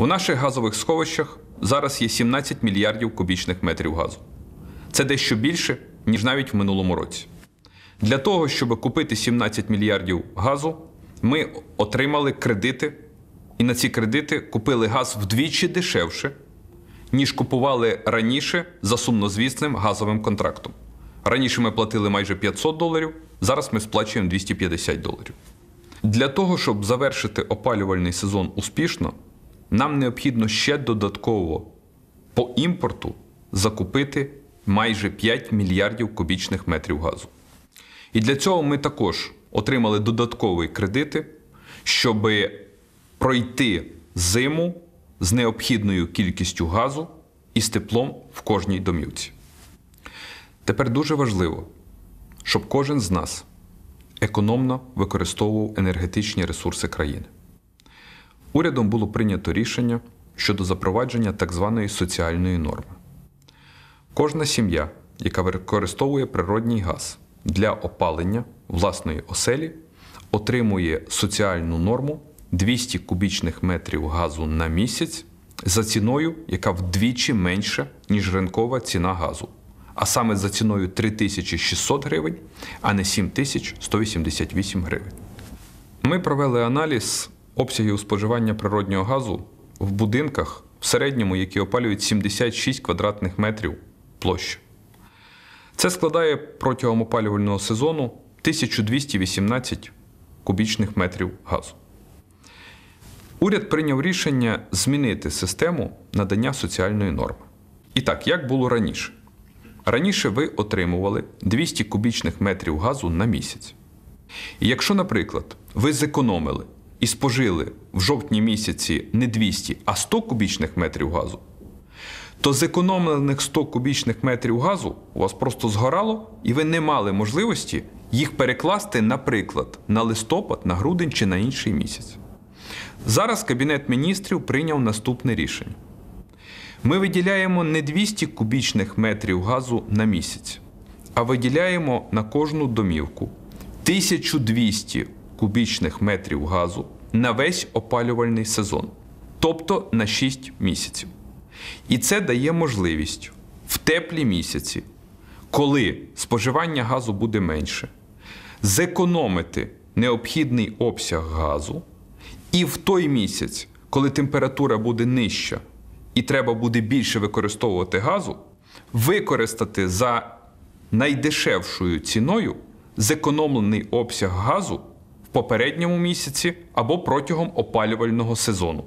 У наших газових сховищах зараз є 17 мільярдів кубічних метрів газу. Це дещо більше, ніж навіть в минулому році. Для того, щоб купити 17 мільярдів газу, ми отримали кредити, і на ці кредити купили газ вдвічі дешевше, ніж купували раніше за сумнозвісним газовим контрактом. Раніше ми платили майже 500 доларів, зараз ми сплачуємо 250 доларів. Для того, щоб завершити опалювальний сезон успішно нам необхідно ще додатково по імпорту закупити майже 5 мільярдів кубічних метрів газу. І для цього ми також отримали додаткові кредити, щоб пройти зиму з необхідною кількістю газу і з теплом в кожній домівці. Тепер дуже важливо, щоб кожен з нас економно використовував енергетичні ресурси країни урядом було прийнято рішення щодо запровадження так званої соціальної норми. Кожна сім'я, яка використовує природній газ для опалення власної оселі, отримує соціальну норму 200 кубічних метрів газу на місяць за ціною, яка вдвічі менша, ніж ринкова ціна газу. А саме за ціною 3600 гривень, а не 7188 гривень. Ми провели аналіз обсягів споживання природнього газу в будинках в середньому, які опалюють 76 квадратних метрів площ, Це складає протягом опалювального сезону 1218 кубічних метрів газу. Уряд прийняв рішення змінити систему надання соціальної норми. І так, як було раніше? Раніше ви отримували 200 кубічних метрів газу на місяць. І якщо, наприклад, ви зекономили і спожили в жовтні місяці не 200, а 100 кубічних метрів газу, то зекономлених 100 кубічних метрів газу у вас просто згорало, і ви не мали можливості їх перекласти, наприклад, на листопад, на грудень чи на інший місяць. Зараз Кабінет міністрів прийняв наступне рішення. Ми виділяємо не 200 кубічних метрів газу на місяць, а виділяємо на кожну домівку 1200 кубічних метрів газу на весь опалювальний сезон, тобто на 6 місяців. І це дає можливість в теплі місяці, коли споживання газу буде менше, зекономити необхідний обсяг газу, і в той місяць, коли температура буде нижча і треба буде більше використовувати газу, використати за найдешевшою ціною зекономлений обсяг газу попередньому місяці або протягом опалювального сезону.